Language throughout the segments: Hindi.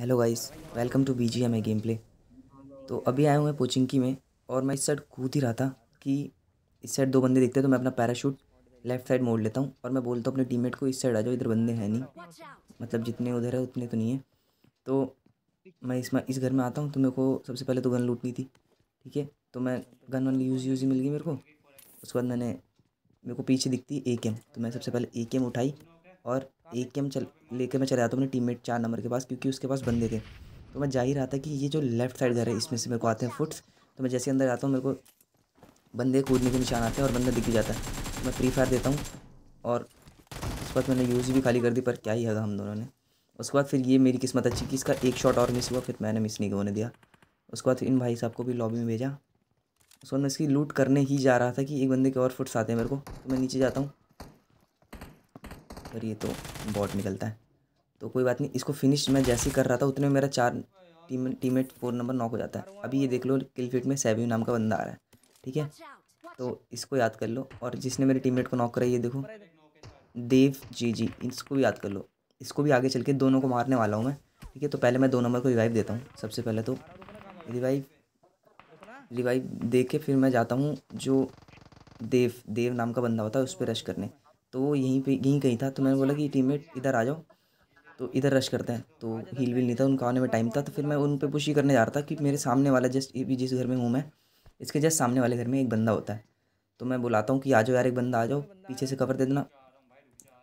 hello guys welcome to B G M game play तो अभी आया हूँ मैं पोचिंकी में और मैं इस साइड कूद ही रहा था कि इस साइड दो बंदे दिखते हैं तो मैं अपना पैराशूट लेफ्ट साइड मोड़ लेता हूँ और मैं बोलता हूँ अपने टीममेट को इस साइड आ जाओ इधर बंदे हैं नहीं मतलब जितने उधर है उतने तो नहीं है तो मैं इस इस घर में आता हूँ तो मेरे को सबसे पहले तो गन लूटनी थी ठीक है तो मैं गन वन यूज़ यूज़ ही मिल गई मेरे को उसके बाद मैंने मेरे को पीछे दिखती ए के तो मैं सबसे पहले ए के उठाई और एक के हम चल लेकर मैं चला जाता हूँ अपने मेट चार नंबर के पास क्योंकि उसके पास बंदे थे तो मैं जा ही रहा था कि ये जो लेफ्ट साइड घर है इसमें से मेरे को आते हैं फुट्स तो मैं जैसे अंदर जाता हूँ मेरे को बंदे कूदने के निशान आते हैं और बंदा दिख भी जाता है तो मैं फ्री फायर देता हूँ और उस वक्त मैंने यूज़ भी खाली कर दी पर क्या ही है हम दोनों ने उसके बाद फिर ये मेरी किस्मत अच्छी कि इसका एक शॉट और मिस हुआ फिर मैंने मिस नहीं होने दिया उसके बाद इन भाई साहब को भी लॉबी में भेजा उसके बाद मैं इसकी लूट करने ही जा रहा था कि एक बंदे के और फुट्स आते हैं मेरे को तो मैं नीचे जाता हूँ पर ये तो बॉट निकलता है तो कोई बात नहीं इसको फिनिश मैं जैसे ही कर रहा था उतने में मेरा चार team teammate four number knock हो जाता है अभी ये देख लो किल फिट में सेवी नाम का बंदा आ रहा है ठीक है तो इसको याद कर लो और जिसने मेरे टीममेट को नॉक करा ये देखो देव जी जी इसको भी याद कर लो इसको भी आगे चल के दोनों को मारने वाला हूँ मैं ठीक है तो पहले मैं दो नंबर को रिवाइव देता हूँ सबसे पहले तो रिवाइव रिवाइव दे के फिर मैं जाता हूँ जो देव देव नाम का बंदा होता है उस पर रश करने तो वो यहीं पे यहीं कहीं था तो मैंने बोला कि टीममेट इधर आ जाओ तो इधर रश करते हैं तो हील वील नहीं था उनका आने में टाइम था तो फिर मैं उन पर पुश ही करने जा रहा था कि मेरे सामने वाला जस्ट जिस घर में हूँ मैं इसके जस्ट सामने वाले घर में एक बंदा होता है तो मैं बुलाता हूँ कि आ जाओ यार एक बंदा आ जाओ पीछे से कवर दे देना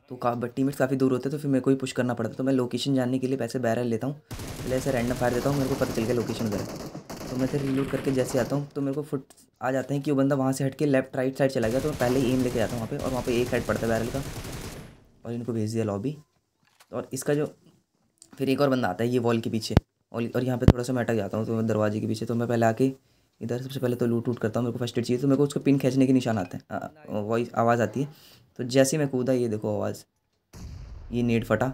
तो का टीममेट्स काफ़ी दूर होते हैं तो फिर मेरे को ही पुश करना पड़ता है तो मैं लोकेशन जानने के लिए पैसे बैरल लेता हूँ पहले ऐसे रैंडम फायर देता हूँ मेरे को पता चल गया लोकेशन उधर है तो मैं फिर लूट करके जैसे आता हूँ तो मेरे को फुट आ जाते हैं कि वो बंदा वहाँ से हट के लेफ्ट राइट साइड चला गया तो मैं पहले ही एम लेके जाता हूँ वहाँ पे और वहाँ पे एक हेड पड़ता है बैरल का और इनको भेज दिया लॉबी और इसका जो फिर एक और बंदा आता है ये वॉल के पीछे और और यहाँ पर थोड़ा सा मैं अटक जाता हूँ तो दरवाजे के पीछे तो मैं पहले आके इधर सबसे पहले तो लूट वूट करता हूँ मेरे को फर्स्ट एड चाहिए तो मेरे को उसको पिन खींचने के निशान आते हैं वॉइस हाँ, आवाज़ आती है तो जैसे मैं कूदा ये देखो आवाज़ ये नेट फटा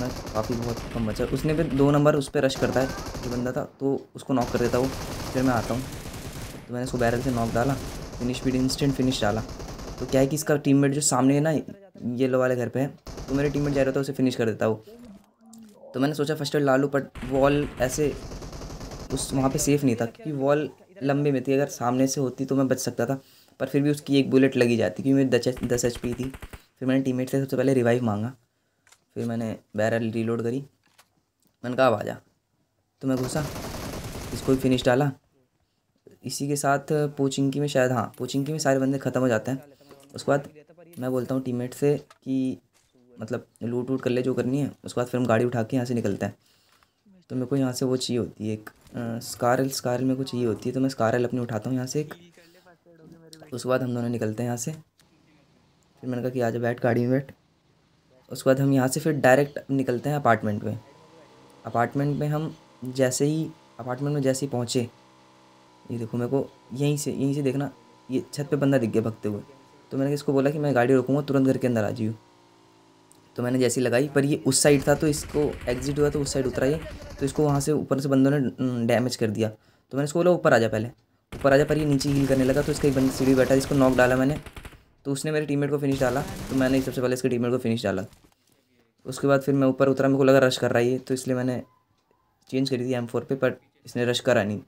मैं काफ़ी बहुत कम बचा उसने फिर दो नंबर उस पर रश करता है जो बंदा था तो उसको नॉक कर देता वो फिर मैं आता हूँ तो मैंने उसको बैरल से नॉक डाला फिनिश भी इंस्टेंट फिनिश डाला तो क्या है कि इसका टीम जो सामने है ना येलो वाले घर पर है तो मेरे टीम जा रहा था उसे फिनिश कर देता वो तो मैंने सोचा फर्स्ट ला लूँ बट वॉल ऐसे उस वहाँ पर सेफ़ नहीं था क्योंकि वॉल लंबे में थी अगर सामने से होती तो मैं बच सकता था पर फिर भी उसकी एक बुलेट लगी जाती क्योंकि मेरी दस एच पी थी फिर मैंने टीममेट से सबसे पहले रिवाइव मांगा फिर मैंने बैरल रीलोड करी मैंने कहा अब आ जा तो मैं घुसा इसको भी फिनिश डाला इसी के साथ की में शायद हाँ पोचिंग की में सारे बंदे ख़त्म हो जाते हैं उसके बाद मैं बोलता हूँ टीम से कि मतलब लूट वूट कर ले जो करनी है उसके बाद फिर हम गाड़ी उठा के यहाँ से निकलते हैं तो मेरे को यहाँ से वो चाहिए होती है एक स्कारल स्कारल मेरे को चाहिए होती है तो मैं स्कारल अपनी उठाता हूँ यहाँ से एक उसके बाद हम दोनों निकलते हैं यहाँ से फिर मैंने कहा कि आ जाए बैठ गाड़ी में बैठ उसके बाद हम यहाँ से फिर डायरेक्ट निकलते हैं अपार्टमेंट में अपार्टमेंट में हम जैसे ही अपार्टमेंट में जैसे ही पहुँचे ये देखो मेरे को यहीं से यहीं से देखना ये छत पे बंदा दिख गया भगते हुए तो मैंने इसको बोला कि मैं गाड़ी रोकूँगा तुरंत घर के अंदर आ जाइ तो मैंने जैसी लगाई पर ये उस साइड था तो इसको एग्जिट हुआ तो उस साइड उतरा ये तो इसको वहाँ से ऊपर से बंदों ने डैमेज कर दिया तो मैंने इसको बोला ऊपर आ जा पहले ऊपर आ जा पर ये नीचे हील करने लगा तो इसका एक बंद सीढ़ी बैठा जिसको नॉक डाला मैंने तो उसने मेरे टीममेट को फिनिश डाला तो मैंने सबसे पहले इसके टीममेट को फिनिश डाला उसके बाद फिर मैं ऊपर उतरा मेरे को लगा रश कर रहा है तो इसलिए मैंने चेंज करी थी एम फोर पर बट इसने रश करा नहीं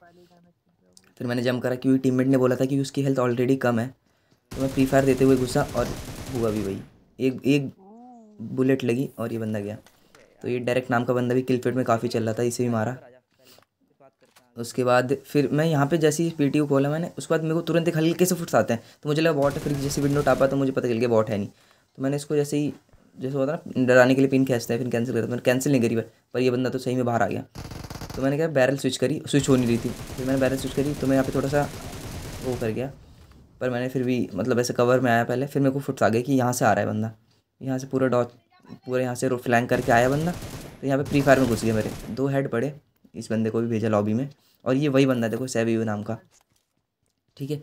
फिर मैंने जम करा क्योंकि टीम ने बोला था कि उसकी हेल्थ ऑलरेडी कम है तो मैं फ्री फायर देते हुए घुसा और हुआ भी वही एक एक बुलेट लगी और ये बंदा गया तो ये डायरेक्ट नाम का बंदा भी किल में काफ़ी चल रहा था इसे भी मारा उसके बाद फिर मैं यहाँ पे जैसे ही पी टी खोला मैंने उसके बाद मेरे को तुरंत एक हल्के से फुट्स आते हैं तो मुझे लगा बॉट है फिर जैसे विंडो टापा तो मुझे पता चल गया बॉट है नहीं तो मैंने इसको जैसे ही जैसे होता ना डराने के लिए पिन खेचते हैं फिर कैंसिल करते मैंने कैंसिल नहीं करी पर ये बंदा तो सही में बाहर आ गया तो मैंने क्या बैरल स्विच करी स्विच हो नहीं रही थी फिर मैंने बैरल स्विच करी तो मैं यहाँ पर थोड़ा सा वो कर गया पर मैंने फिर भी मतलब ऐसे कवर में आया पहले फिर मेरे को फुट्स आ गया कि यहाँ से आ रहा है बंदा यहाँ से पूरा डॉट पूरा यहाँ से फ्लैंग करके आया बंदा तो यहाँ पे फ्री फायर में घुस गया मेरे दो हेड पड़े इस बंदे को भी भेजा लॉबी में और ये वही बंदा देखो सैबी नाम का ठीक है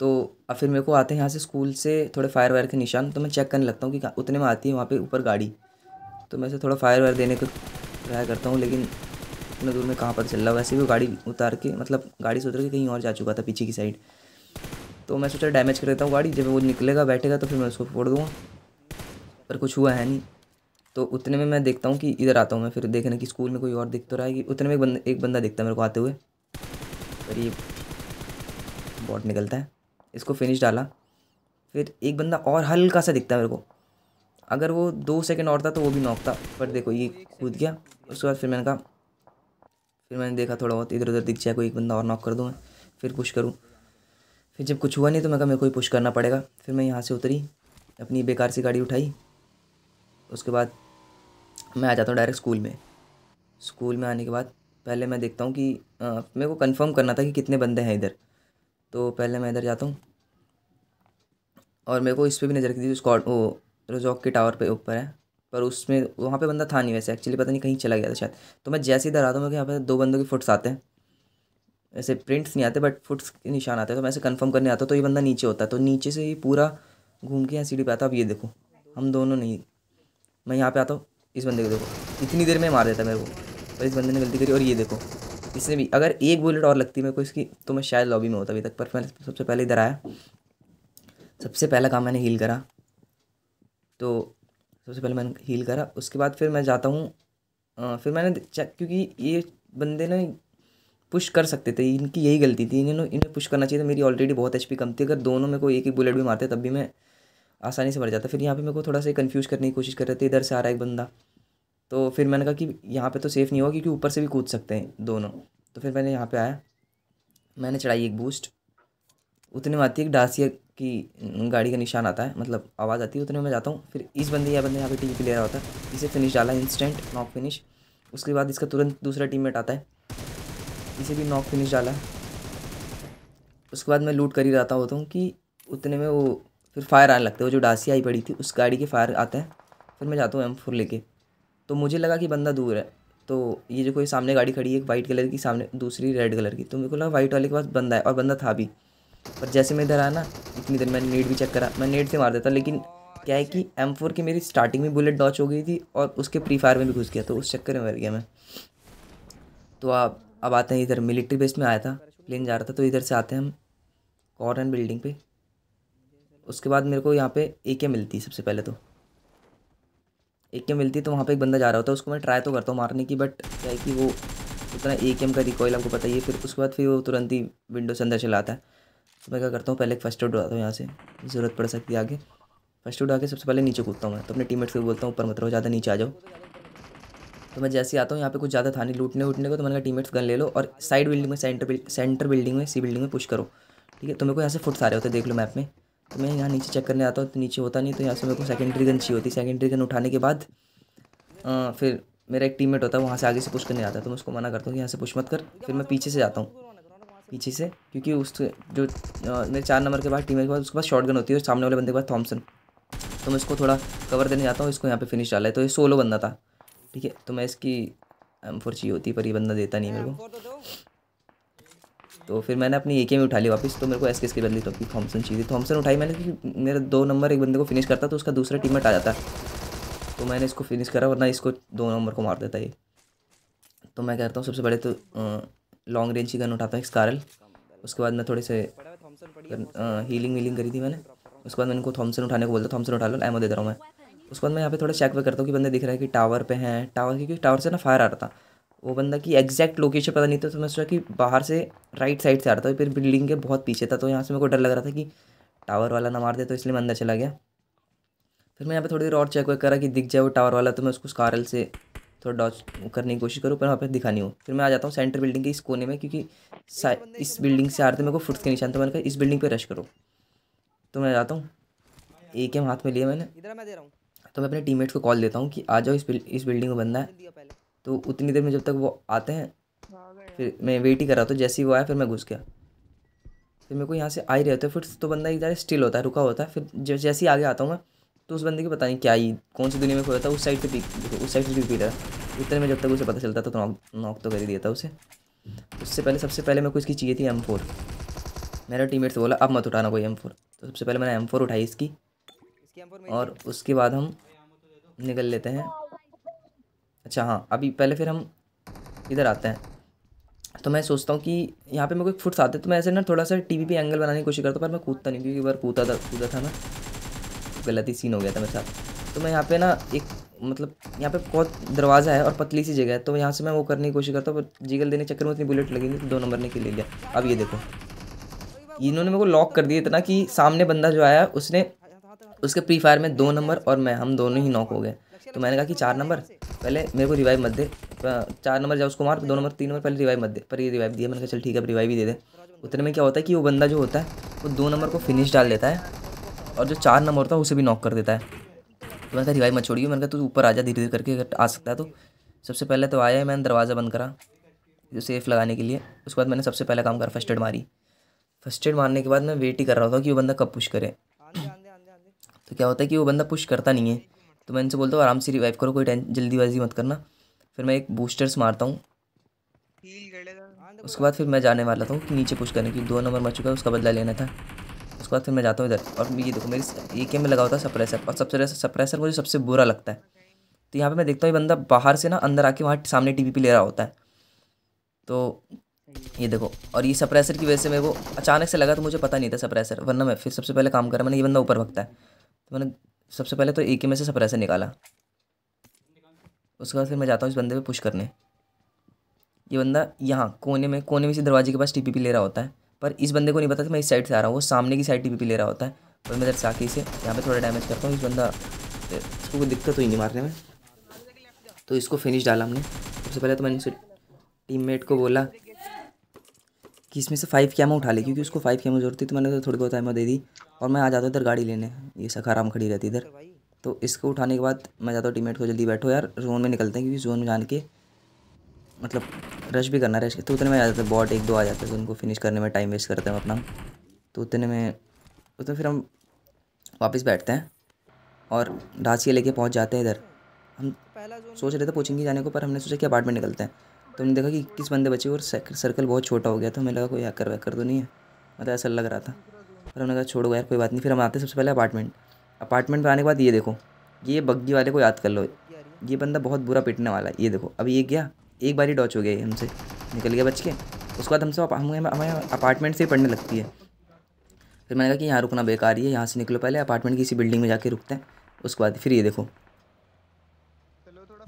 तो अब फिर मेरे को आते हैं यहाँ से स्कूल से थोड़े फायर वायर के निशान तो मैं चेक करने लगता हूँ कि उतने में आती है वहाँ पे ऊपर गाड़ी तो मैं से थोड़ा फायर वायर देने को ट्राई करता हूँ लेकिन इतने दूर में कहाँ पर चल रहा वैसे भी गाड़ी उतार के मतलब गाड़ी से उतर के कहीं और जा चुका था पीछे की साइड तो मैं सोचा डैमेज कर देता हूँ गाड़ी जब वो निकलेगा बैठेगा तो फिर मैं उसको फोड़ दूँगा पर कुछ हुआ है नहीं तो उतने में मैं देखता हूँ कि इधर आता हूँ मैं फिर देखने की स्कूल में कोई और दिख तो रहा है कि उतने में एक बंदा एक बंदा दिखता है मेरे को आते हुए पर ये बॉट निकलता है इसको फिनिश डाला फिर एक बंदा और हल्का सा दिखता है मेरे को अगर वो दो सेकंड और था तो वो भी नॉक था पर देखो ये कूद गया उसके बाद फिर मैंने कहा फिर मैंने देखा थोड़ा बहुत इधर उधर दिख जाए कोई एक बंदा और नॉक कर दूँ मैं फिर पुश करूँ फिर जब कुछ हुआ नहीं तो मैं कहा मेरे को ही पुश करना पड़ेगा फिर मैं यहाँ से उतरी अपनी बेकार सी गाड़ी उठाई उसके बाद मैं आ जाता हूँ डायरेक्ट स्कूल में स्कूल में आने के बाद पहले मैं देखता हूँ कि मेरे को कंफर्म करना था कि कितने बंदे हैं इधर तो पहले मैं इधर जाता हूँ और मेरे को इस पर भी नज़र रखी थी जो स्कॉट वो रोजॉक के टावर पे ऊपर है पर उसमें वहाँ पे बंदा था नहीं वैसे एक्चुअली पता नहीं कहीं चला गया था शायद तो मैं जैसे इधर आता हूँ यहाँ पर दो बंदों के फुट्स आते हैं ऐसे प्रिंट्स नहीं आते बट फुट्स के निशान आते हैं तो मैं ऐसे कंफर्म करने आता हूँ तो ये बंदा नीचे होता है तो नीचे से ही पूरा घूम के यहाँ सीढ़ी पे आता अब ये देखो हम दोनों नहीं मैं यहाँ पे आता हूँ इस बंदे को देखो इतनी देर में मार देता मेरे को और तो इस बंदे ने गलती करी और ये देखो इसने भी अगर एक बुलेट और लगती मेरे को इसकी तो मैं शायद लॉबी में होता अभी तक पर मैं सबसे पहले इधर आया सबसे पहला काम मैंने हील करा तो सबसे पहले मैंने हील करा उसके बाद फिर मैं जाता हूँ फिर मैंने चेक क्योंकि ये बंदे ने पुश कर सकते थे इनकी यही गलती थी इन्हें इन्हें पुश करना चाहिए था मेरी ऑलरेडी बहुत एच कम थी अगर दोनों में को एक एक बुलेट भी मारते तब भी मैं आसानी से मर जाता फिर यहाँ पे मेरे को थोड़ा सा कंफ्यूज करने की कोशिश कर रहे थे इधर से आ रहा है एक बंदा तो फिर मैंने कहा कि यहाँ पे तो सेफ़ नहीं होगा क्योंकि ऊपर से भी कूद सकते हैं दोनों तो फिर मैंने यहाँ पे आया मैंने चढ़ाई एक बूस्ट उतने में आती है एक डासिया की गाड़ी का निशान आता है मतलब आवाज़ आती है उतने में जाता हूँ फिर इस बंदे या बंदे यहाँ पे टीम प्लेयर होता है इसे फिनिश डाला इंस्टेंट नॉक फिनिश उसके बाद इसका तुरंत दूसरा टीम आता है इसे भी नॉक फिनिश डाला उसके बाद मैं लूट कर ही रहता होता हूँ कि उतने में वो फिर फायर आने लगता है वो जो डासी आई पड़ी थी उस गाड़ी के फायर आता है फिर मैं जाता हूँ एम फोर लेके तो मुझे लगा कि बंदा दूर है तो ये जो कोई सामने गाड़ी खड़ी है एक वाइट कलर की सामने दूसरी रेड कलर की तो मेरे को लगा वाइट वाले के पास बंदा है और बंदा था भी पर जैसे मैं इधर आया ना इतनी देर मैंने नेट भी चेक करा मैं नेट से मार देता लेकिन क्या है कि एम फोर की मेरी स्टार्टिंग में बुलेट डॉच हो गई थी और उसके प्री फायर में भी घुस गया तो उस चक्कर में मर गया मैं तो आप अब आते हैं इधर मिलिट्री बेस में आया था प्लेन जा रहा था तो इधर से आते हैं हम कॉर्न बिल्डिंग पे उसके बाद मेरे को यहाँ पे ए के मिलती है सबसे पहले तो एक के मिलती है तो वहाँ पे एक बंदा जा रहा होता है उसको मैं ट्राई तो करता हूँ मारने की बट क्या है कि वो उतना ए के एम का रिकॉयल आपको पता ही है फिर उसके बाद फिर वो तुरंत ही विंडो से अंदर चलाता है तो मैं क्या करता हूँ पहले एक फर्स्ट एड उड़ाता हूँ यहाँ से ज़रूरत पड़ सकती है आगे फर्स्ट एड आके सबसे पहले नीचे कूदता हूँ मैं तो अपने टीम को बोलता हूँ ऊपर मत रहो ज़्यादा नीचे आ जाओ तो मैं जैसे ही आता हूँ यहाँ पे कुछ ज़्यादा था नहीं लूटने उठने को तो मैंने कहा टीमेट्स गन ले लो और साइड बिल्डिंग में सेंटर बिल्ड सेंटर बिल्डिंग में सी बिल्डिंग में पुश करो ठीक है तो मेरे को यहाँ से फुट सारे होते देख लो मैप में तो मैं यहाँ नीचे चेक करने आता हूँ तो नीचे होता नहीं तो यहाँ से मेरे को सेकेंडरी गन चाहिए होती सेकेंडरी गन उठाने के बाद आ, फिर मेरा एक टीममेट होता है वहाँ से आगे से पुश करने आता है तो मैं उसको मना करता हूँ कि यहाँ से पुश मत कर फिर मैं पीछे से जाता हूँ पीछे से क्योंकि उस जो आ, मेरे चार नंबर के बाद टीम के पास उसके पास शॉर्ट गन होती है और सामने वाले बंदे के पास थॉमसन तो मैं उसको थोड़ा कवर देने जाता हूँ इसको यहाँ पर फिनिश डाला है तो ये सोलो बंदा था ठीक है तो मैं इसकी एम फोर चाहिए होती पर ये बंदा देता नहीं मेरे को तो फिर मैंने अपनी ए में उठा ली वापस तो मेरे को एस के बदली तो अपनी थॉमसन चाहिए थॉमसन उठाई मैंने क्योंकि मेरा दो नंबर एक बंदे को फिनिश करता तो उसका दूसरा टीममेट आ जाता तो मैंने इसको फिनिश करा वरना इसको दो नंबर को मार देता ये तो मैं कहता हूँ सबसे पहले तो लॉन्ग रेंज की गन उठाता है स्कारल उसके बाद मैं थोड़े से हीलिंग वीलिंग करी थी मैंने उसके बाद मैंने उनको थॉमसन उठाने को बोलता थॉमसन उठा लो एमओ दे रहा हूँ मैं उसके बाद मैं यहाँ पे थोड़ा चेक वे करता हूँ कि बंदे दिख रहा है कि टावर पे हैं टावर क्योंकि टावर से ना फायर आ रहा था वो बंदा की एग्जैक्ट लोकेशन पता नहीं था तो मैं सोचा कि बाहर से राइट साइड से आ रहा था फिर बिल्डिंग के बहुत पीछे था तो यहाँ से मेरे को डर लग रहा था कि टावर वाला ना मार दे तो इसलिए मैं अंदर चला गया फिर मैं यहाँ पे थोड़ी देर और चेक वेक करा कि दिख जाए वो टावर वाला तो मैं उसको कारल से थोड़ा डॉच करने की कोशिश करूँ पर वहाँ पर दिखा नहीं हो फिर मैं आ जाता हूँ सेंटर बिल्डिंग के इस कोने में क्योंकि इस बिल्डिंग से आ रहे थे मेरे को फुट्स के निशान तो मैंने कहा इस बिल्डिंग पर रश करो तो मैं जाता हूँ एक एम हाथ में लिया मैंने इधर मैं दे रहा हूँ तो मैं अपने टीममेट्स को कॉल देता हूँ कि आ जाओ इस इस बिल्डिंग में बंदा है तो उतनी देर में जब तक वो आते हैं फिर मैं वेट ही कर रहा था जैसे ही वो आया फिर मैं घुस गया फिर मेरे को यहाँ से आ ही रहे होते फिर तो बंदा एक स्टिल होता है रुका होता है फिर जैसे ही आगे आता हूँ मैं तो उस बंदे की पता नहीं क्या ही कौन सी दुनिया में खोया था उस साइड से पी उस साइड से भी पी रहा उतने में जब तक उसे पता चलता था तो नॉक नॉक तो कर ही दिया था उसे उससे पहले सबसे पहले मेरे को इसकी चाहिए थी एम फोर मेरा टीम से बोला अब मत उठाना कोई एम फोर तो सबसे पहले मैंने एम फोर उठाई इसकी और उसके बाद हम निकल लेते हैं अच्छा हाँ अभी पहले फिर हम इधर आते हैं तो मैं सोचता हूँ कि यहाँ पे मेरे को एक फुट्स आते तो मैं ऐसे ना थोड़ा सा टीवी पे एंगल बनाने की कोशिश करता हूँ पर मैं कूदता नहीं क्योंकि बार कूदा था कूदा था ना गलत ही सीन हो गया था मेरे साथ तो मैं यहाँ पे ना एक मतलब यहाँ पे बहुत दरवाज़ा है और पतली सी जगह है तो यहाँ से मैं वो करने की कोशिश करता हूँ पर जीगल देने चक्कर में उतनी बुलेट लगेंगी तो दो नंबर ने के ले लिया अब ये देखो इन्होंने मेरे को लॉक कर दिया इतना कि सामने बंदा जो आया उसने उसके प्री फायर में दो नंबर और मैं हम दोनों ही नॉक हो गए तो मैंने कहा कि चार नंबर पहले मेरे को रिवाइव मत दे तो चार नंबर जाओ उसको मार तो दो नंबर तीन नंबर पहले रिवाइव मत दे पर ये रिवाइव दिया मैंने कहा चल ठीक है अब रिवाइव ही दे दे उतने में क्या होता है कि वो बंदा जो होता है वो दो नंबर को फिनिश डाल देता है और जो चार नंबर होता है उसे भी नॉक कर देता है तो मैंने कहा रिवाइव मत छोड़िए मैंने कहा तू ऊपर आ जा धीरे धीरे करके अगर आ सकता है तो सबसे पहले तो आया मैंने दरवाज़ा बंद करा जो सेफ़ लगाने के लिए उसके बाद मैंने सबसे पहले काम करा फर्स्ट एड मारी फर्स्ट एड मारने के बाद मैं वेट ही कर रहा था कि वो बंदा कब पुश करे तो क्या होता है कि वो बंदा पुश करता नहीं है तो मैं इनसे बोलता हूँ आराम से रिवाइव करो कोई टेंशन जल्दीबाजी मत करना फिर मैं एक बूस्टर्स मारता हूँ उसके बाद फिर मैं जाने वाला था कि नीचे पुश करने की दो नंबर मर चुका है उसका बदला लेना था उसके बाद फिर मैं जाता हूँ इधर और ये देखो मेरे ये के में लगा होता है सप्रेसर और सबसे सप्रेसर मुझे सबसे बुरा लगता है तो यहाँ पे मैं देखता हूँ ये बंदा बाहर से ना अंदर आके वहाँ सामने टी टीपीपी ले रहा होता है तो ये देखो और ये सप्रेसर की वजह से मेरे को अचानक से लगा तो मुझे पता नहीं था सप्रेसर वरना मैं फिर सबसे पहले काम कर रहा मैंने ये बंदा ऊपर भगता है तो मैंने सबसे पहले तो एक ही में से सप्रेसर निकाला उसके बाद फिर मैं जाता हूँ इस बंदे पे पुश करने ये बंदा यहाँ कोने में कोने में से दरवाजे के पास टीपीपी ले रहा होता है पर इस बंदे को नहीं पता कि मैं इस साइड से आ रहा हूँ वो सामने की साइड टीपीपी ले रहा होता है और मैं इधर साकी से यहाँ पे थोड़ा डैमेज करता हूँ इस बंदा इसको कोई दिक्कत हुई नहीं मारने में तो इसको फिनिश डाला हमने सबसे पहले तो मैंने टीम को बोला कि इसमें से फाइव कैमो उठा ले क्योंकि उसको फाइव कैमो जरूरत थी तो मैंने तो थोड़ी बहुत एमो दे दी और मैं आ जाता हूँ इधर गाड़ी लेने ये सखाराम खड़ी रहती इधर तो इसको उठाने के बाद मैं जाता हूँ टीमेट को जल्दी बैठो यार जोन में निकलते हैं क्योंकि जोन में जान के मतलब रश भी करना रश तो उतने में आ जाते बॉट एक दो आ जाते हैं तो उनको फिनिश करने में टाइम वेस्ट करते हैं अपना तो उतने में तो उतने फिर हम वापस बैठते हैं और ढासिया लेके पहुँच जाते हैं इधर हम सोच रहे थे पोचिंग जाने को पर हमने सोचा कि अपार्टमेंट निकलते हैं तो मैंने देखा कि इक्कीस बंदे बचे और सर्कल बहुत छोटा हो गया था मैंने लगा कोई हैकर वैकर तो नहीं है मतलब ऐसा लग रहा था पर हमने कहा छोड़ो यार कोई बात नहीं फिर हम आते सबसे पहले अपार्टमेंट अपार्टमेंट पर आने के बाद ये देखो ये बग्गी वाले को याद कर लो ये बंदा बहुत बुरा पिटने वाला है ये देखो अब ये गया एक बार ही डॉच हो गया हमसे निकल गया बच के उसके बाद हमसे हमें हमें अपार्टमेंट से ही पढ़ने लगती है फिर मैंने कहा कि यहाँ रुकना बेकार ही है यहाँ से निकलो पहले अपार्टमेंट की किसी बिल्डिंग में जाके रुकते हैं उसके बाद फिर ये देखो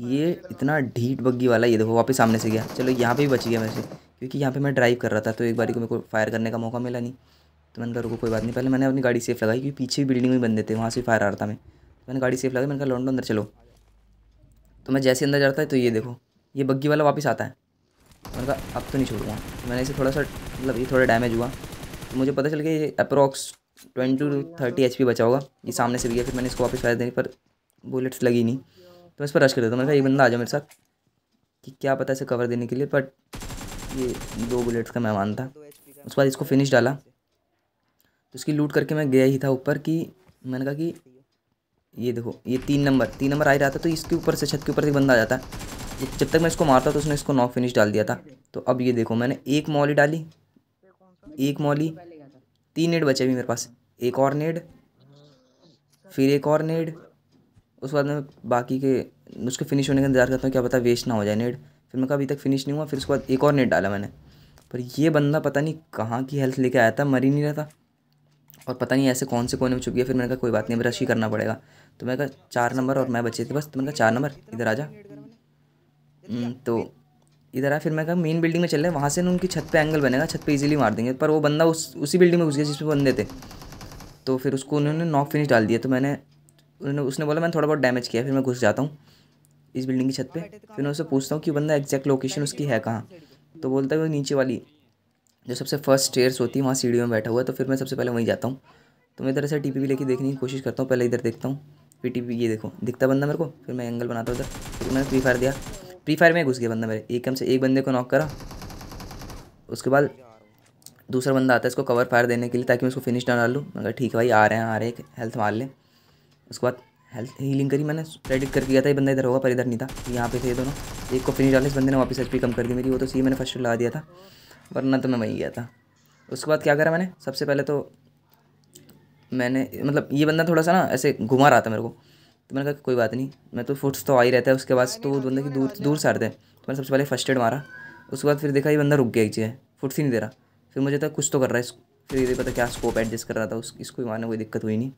ये इतना ढीट बग्गी वाला ये देखो वापस सामने से गया चलो यहाँ पे भी बच गया वैसे क्योंकि यहाँ पे मैं ड्राइव कर रहा था तो एक बारी को मेरे को फायर करने का मौका मिला नहीं तो मैंने कहा रुको कोई बात नहीं पहले मैंने अपनी गाड़ी सेफ लगाई क्योंकि पीछे भी बिल्डिंग में बंदे थे वहाँ से फायर आ रहा था मैं तो मैंने गाड़ी सेफ लगाई मैंने कहा लॉन्डो अंदर चलो तो मैं जैसे अंदर जाता है तो ये देखो ये बग्गी वाला वापस आता है मैंने कहा अब तो नहीं छोड़ूंगा तो मैंने इसे थोड़ा सा मतलब ये थोड़ा डैमेज हुआ तो मुझे पता चल गया ये approx twenty to thirty H बचा होगा ये सामने से भी गया फिर मैंने इसको वापस फायर देने पर बुलेट्स लगी नहीं तो मैं इस पर रश कर देता हूँ मैंने कहा ये बंदा आ जाओ मेरे साथ कि क्या पता इसे कवर देने के लिए बट ये दो बुलेट्स का मेहमान था उसके बाद इसको फिनिश डाला तो इसकी लूट करके मैं गया ही था ऊपर कि मैंने कहा कि ये देखो ये तीन नंबर तीन नंबर आ ही रहा था तो इसके ऊपर से छत के ऊपर से बंदा आ जाता है जब तक मैं इसको मारता तो उसने इसको नॉक फिनिश डाल दिया था तो अब ये देखो मैंने एक मॉली डाली एक मॉली तीन नेड बचे अभी मेरे पास एक और नेड फिर एक और नेड उसके बाद मैं बाकी के उसके फिनिश होने का इंतजार करता हूँ क्या पता वेस्ट ना हो जाए नेट फिर मैं कहा अभी तक फिनिश नहीं हुआ फिर उसके बाद एक और नेट डाला मैंने पर ये बंदा पता नहीं कहाँ की हेल्थ लेके आया था मर ही नहीं रहा था और पता नहीं ऐसे कौन से कोने में छुप गया फिर मैंने कहा कोई बात नहीं ब्रश ही करना पड़ेगा तो मैंने कहा चार नंबर और मैं बचे थे बस तो मैंने कहा चार नंबर इधर आ जा हम्म, तो इधर आया फिर मैं कहा मेन बिल्डिंग में चल रहे हैं वहाँ से ना उनकी छत पे एंगल बनेगा छत पे इजीली मार देंगे पर वो बंदा उस उसी बिल्डिंग में घुस गया जिसमें बंदे थे तो फिर उसको उन्होंने नॉक फिनिश डाल दिया तो मैंने उन्होंने उसने बोला मैंने थोड़ा बहुत डैमेज किया फिर मैं घुस जाता हूँ इस बिल्डिंग की छत पे फिर मैं उससे पूछता हूँ कि बंदा एग्जैक्ट लोकेशन उसकी है कहाँ तो बोलता है वो नीचे वाली जो सबसे फर्स्ट स्टेयर्स होती है वहाँ सीढ़ियों में बैठा हुआ है तो फिर मैं सबसे पहले वहीं जाता हूँ तो मैं इधर से टी पी लेके देखने की कोशिश करता हूँ पहले इधर देखता हूँ फिर टी ये देखो दिखता बंदा मेरे को फिर मैं एंगल बनाता हूँ उधर फिर मैंने फ्री फायर दिया फ्री फायर में घुस गया बंदा मेरे एक कम से एक बंदे को नॉक करा उसके बाद दूसरा बंदा आता है इसको कवर फायर देने के लिए ताकि मैं उसको फिनिश ना डालूँ मगर ठीक है भाई आ रहे हैं आ रहे हैं हेल्थ मार लें उसके बाद हेल्थ हीलिंग करी मैंने प्रेडिक्ट करके गया था ये बंदा इधर होगा पर इधर नहीं था यहाँ पे थे दोनों एक को फिनिश डाले इस बंदे ने वापस एच कम कर दी मेरी वो तो सी मैंने फर्स्ट लगा दिया था वरना तो मैं वहीं गया था उसके बाद क्या करा मैंने सबसे पहले तो मैंने मतलब ये बंदा थोड़ा सा ना ऐसे घुमा रहा था मेरे को तो मैंने कहा कोई बात नहीं मैं तो फुट्स तो आ ही रहता है उसके बाद तो वो बंदे की दूर दूर से थे तो मैंने सबसे पहले फर्स्ट एड मारा उसके बाद फिर देखा ये बंदा रुक गया एक चीज़ फुट्स ही नहीं दे रहा फिर मुझे था तो कुछ तो कर रहा है फिर ये पता क्या स्कोप एडजस्ट कर रहा था उस इसको मारने कोई दिक्कत हुई नहीं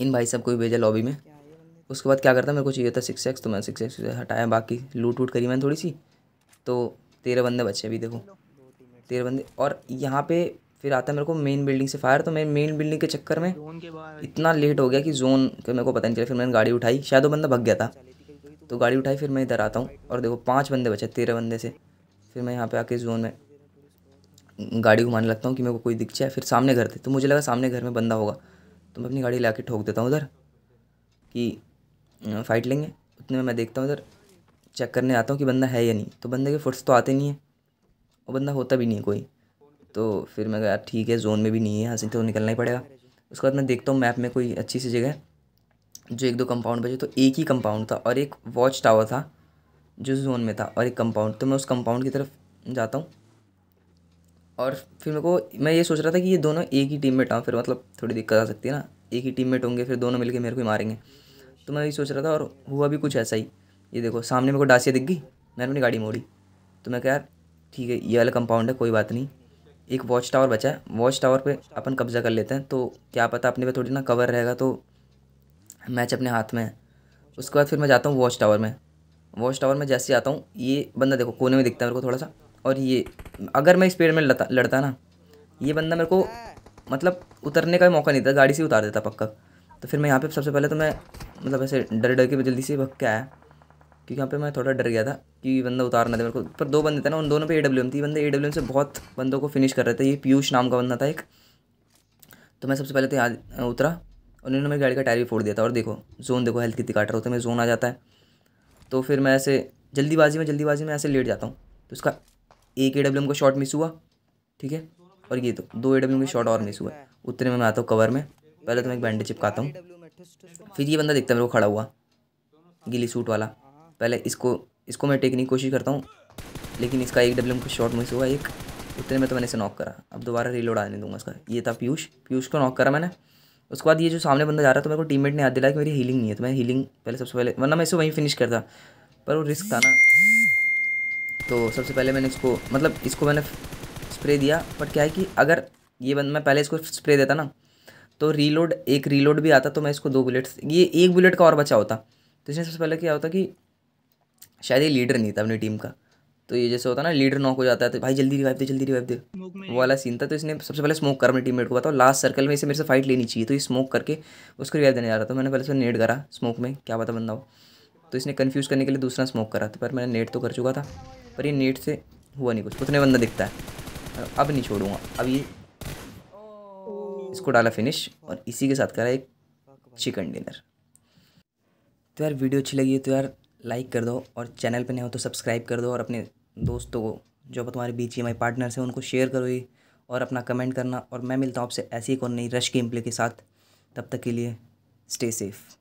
इन भाई साहब को भी भेजा लॉबी में उसके बाद क्या करता मेरे को चाहिए था सिक्स एक्स तो मैंने सिक्स एक्स हटाया बाकी लूट वूट करी मैंने थोड़ी सी तो तेरह बंदे बचे अभी देखो तेरह बंदे और यहाँ पे फिर आता मेरे को मेन बिल्डिंग से फायर तो मैं मेन बिल्डिंग के चक्कर में इतना लेट हो गया कि जोन के मेरे को पता नहीं चला फिर मैंने गाड़ी उठाई शायद वो बंदा भग गया था तो, तो गाड़ी उठाई फिर मैं इधर आता हूँ और देखो पाँच बंदे बचे तेरह बंदे से फिर मैं यहाँ पे आके जोन में गाड़ी घुमाने लगता हूँ कि मेरे को कोई दिख जाए फिर सामने घर थे तो मुझे लगा सामने घर में बंदा होगा तो मैं अपनी गाड़ी ला के ठोक देता हूँ उधर कि फ़ाइट लेंगे उतने में मैं देखता हूँ उधर चेक करने आता हूँ कि बंदा है या नहीं तो बंदे के फुट्स तो आते नहीं है और बंदा होता भी नहीं है कोई तो फिर मैं यार ठीक है जोन में भी नहीं है यहाँ से तो निकलना ही पड़ेगा उसके बाद मैं देखता हूँ मैप में कोई अच्छी सी जगह जो एक दो कंपाउंड बचे तो एक ही कंपाउंड था और एक वॉच टावर था जो जोन में था और एक कंपाउंड तो मैं उस कंपाउंड की तरफ जाता हूँ और फिर मेरे को मैं ये सोच रहा था कि ये दोनों एक ही टीम में टाँ फिर मतलब थोड़ी दिक्कत आ सकती है ना एक ही टीम में होंगे फिर दोनों मिलकर मेरे को ही मारेंगे तो मैं ये सोच रहा था और हुआ भी कुछ ऐसा ही ये देखो सामने मेरे को डासिया दिख गई मैंने अपनी गाड़ी मोड़ी तो मैं कह यार ठीक है ये वाला कंपाउंड है कोई बात नहीं एक वॉच टावर बचा है वॉच टावर पे अपन कब्जा कर लेते हैं तो क्या पता अपने पे थोड़ी ना कवर रहेगा तो मैच अपने हाथ में है उसके बाद फिर मैं जाता हूँ वॉच टावर में वॉच टावर में जैसे आता हूँ ये बंदा देखो कोने में दिखता है मेरे को थोड़ा सा और ये अगर मैं इस पेड़ में लता लड़ता ना ये बंदा मेरे को मतलब उतरने का मौका नहीं था गाड़ी से उतार देता पक्का तो फिर मैं यहाँ पे सबसे पहले तो मैं मतलब ऐसे डर डर के मैं जल्दी से भग के आया क्योंकि यहाँ पे मैं थोड़ा डर गया था कि बंदा उतार ना दे मेरे को पर दो बंदे थे ना उन दोनों पे ए डब्ल्यू एम थी बंदे ए डब्ल्यू एम से बहुत बंदों को फिनिश कर रहे थे ये पीयूष नाम का बंदा था एक तो मैं सबसे पहले तो यहाँ उतरा उन्होंने मेरी गाड़ी का टायर भी फोड़ दिया था और देखो जोन देखो हेल्थ कितनी काट रहा होता है मेरे जोन आ जाता है तो फिर मैं ऐसे जल्दीबाजी में जल्दीबाजी में ऐसे लेट जाता हूँ तो उसका एक ए डब्ल्यू एम का शॉट मिस हुआ ठीक है और ये तो दो ए डब्ल्यू एम का शॉट और मिस हुआ उतने में मैं आता हूँ कवर में पहले तो मैं एक बैंडेज चिपकाता हूँ फिर ये बंदा देखता है मेरे को खड़ा हुआ गिली सूट वाला पहले इसको इसको मैं टेकने की कोशिश करता हूँ लेकिन इसका एक डब्ल्यू एम का शॉट मिस हुआ एक उतने में तो मैंने इसे नॉक करा अब दोबारा रीलोड आने दूंगा इसका ये था पीयूष पीयूष को नॉक करा मैंने उसके बाद ये जो सामने बंदा जा रहा था मेरे को टीममेट ने याद दिलाया कि मेरी हीलिंग नहीं है तो मैं हीलिंग पहले सबसे पहले वरना मैं इसे वहीं फिनिश करता पर वो रिस्क था ना तो सबसे पहले मैंने इसको मतलब इसको मैंने स्प्रे दिया बट क्या है कि अगर ये बंद मैं पहले इसको स्प्रे देता ना तो रीलोड एक रीलोड भी आता तो मैं इसको दो बुलेट्स ये एक बुलेट का और बचा होता तो इसमें सबसे पहले क्या होता कि शायद ये लीडर नहीं था अपनी टीम का तो ये जैसे होता ना लीडर नॉक हो जाता है तो भाई जल्दी रिवाइव दे जल्दी रिवाइव दे वो वाला सीन था तो इसने सबसे पहले स्मोक कर अपने मेट को बताओ लास्ट सर्कल में इसे मेरे से फाइट लेनी चाहिए तो ये स्मोक करके उसको रिवाइव देने जा रहा था तो मैंने पहले उसमें नेट करा स्मोक में क्या पता बंदा हो तो इसने कन्फ्यूज़ करने के लिए दूसरा स्मोक करा था तो पर मैंने नेट तो कर चुका था पर ये नेट से हुआ नहीं कुछ तो उतने बंदा दिखता है अब नहीं छोड़ूंगा अब ये इसको डाला फिनिश और इसी के साथ करा एक चिकन डिनर तो यार वीडियो अच्छी लगी है तो यार लाइक कर दो और चैनल पर नए हो तो सब्सक्राइब कर दो और अपने दोस्तों को जो तुम्हारे बी हमारे पार्टनर्स हैं उनको शेयर करो ये और अपना कमेंट करना और मैं मिलता हूँ आपसे ऐसी एक और नई रश गेम प्ले के साथ तब तक के लिए स्टे सेफ़